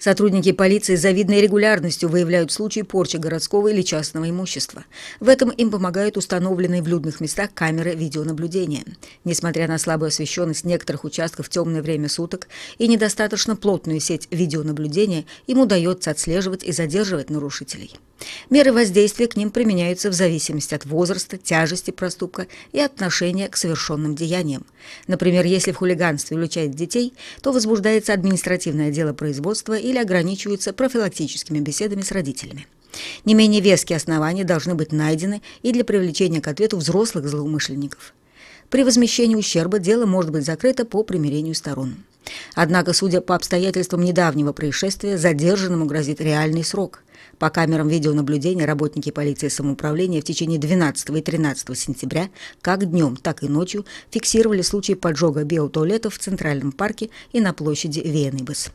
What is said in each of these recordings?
Сотрудники полиции с завидной регулярностью выявляют случаи порчи городского или частного имущества. В этом им помогают установленные в людных местах камеры видеонаблюдения. Несмотря на слабую освещенность некоторых участков в темное время суток и недостаточно плотную сеть видеонаблюдения, им удается отслеживать и задерживать нарушителей. Меры воздействия к ним применяются в зависимости от возраста, тяжести проступка и отношения к совершенным деяниям. Например, если в хулиганстве увлечает детей, то возбуждается административное дело производства или ограничиваются профилактическими беседами с родителями. Не менее веские основания должны быть найдены и для привлечения к ответу взрослых злоумышленников. При возмещении ущерба дело может быть закрыто по примирению сторон. Однако, судя по обстоятельствам недавнего происшествия, задержанному грозит реальный срок. По камерам видеонаблюдения работники полиции самоуправления в течение 12 и 13 сентября как днем, так и ночью фиксировали случаи поджога биотуалетов в Центральном парке и на площади Венебес.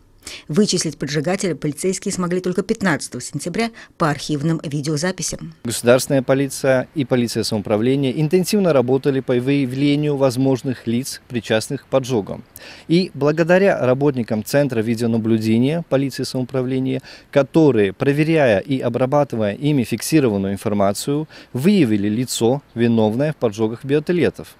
Вычислить поджигателя полицейские смогли только 15 сентября по архивным видеозаписям. Государственная полиция и полиция самоуправления интенсивно работали по выявлению возможных лиц, причастных к поджогам. И благодаря работникам Центра видеонаблюдения полиции самоуправления, которые, проверяя и обрабатывая ими фиксированную информацию, выявили лицо, виновное в поджогах биотелетов.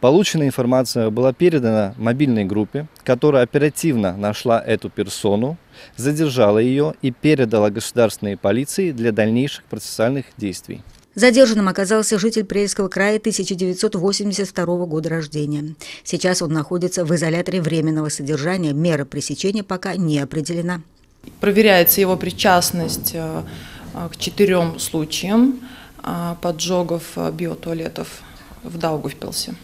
Полученная информация была передана мобильной группе, которая оперативно нашла эту персону, задержала ее и передала государственной полиции для дальнейших процессуальных действий. Задержанным оказался житель Прельского края 1982 года рождения. Сейчас он находится в изоляторе временного содержания. Мера пресечения пока не определена. Проверяется его причастность э, к четырем случаям э, поджогов э, биотуалетов в Даугавпилсе.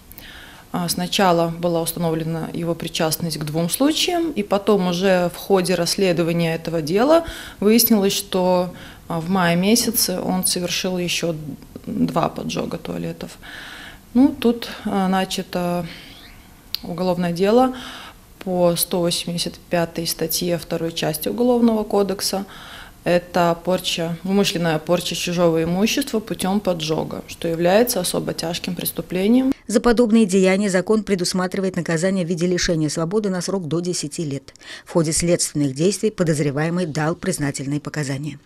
А, сначала была установлена его причастность к двум случаям, и потом уже в ходе расследования этого дела выяснилось, что а, в мае месяце он совершил еще два поджога туалетов. Ну, тут а, начато уголовное дело по 185 статье второй части Уголовного кодекса – это порча, вымышленная порча чужого имущества путем поджога, что является особо тяжким преступлением. За подобные деяния закон предусматривает наказание в виде лишения свободы на срок до 10 лет. В ходе следственных действий подозреваемый дал признательные показания.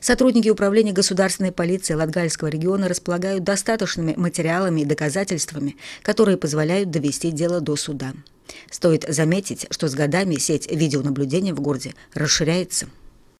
Сотрудники Управления государственной полиции Латгальского региона располагают достаточными материалами и доказательствами, которые позволяют довести дело до суда. Стоит заметить, что с годами сеть видеонаблюдения в городе расширяется.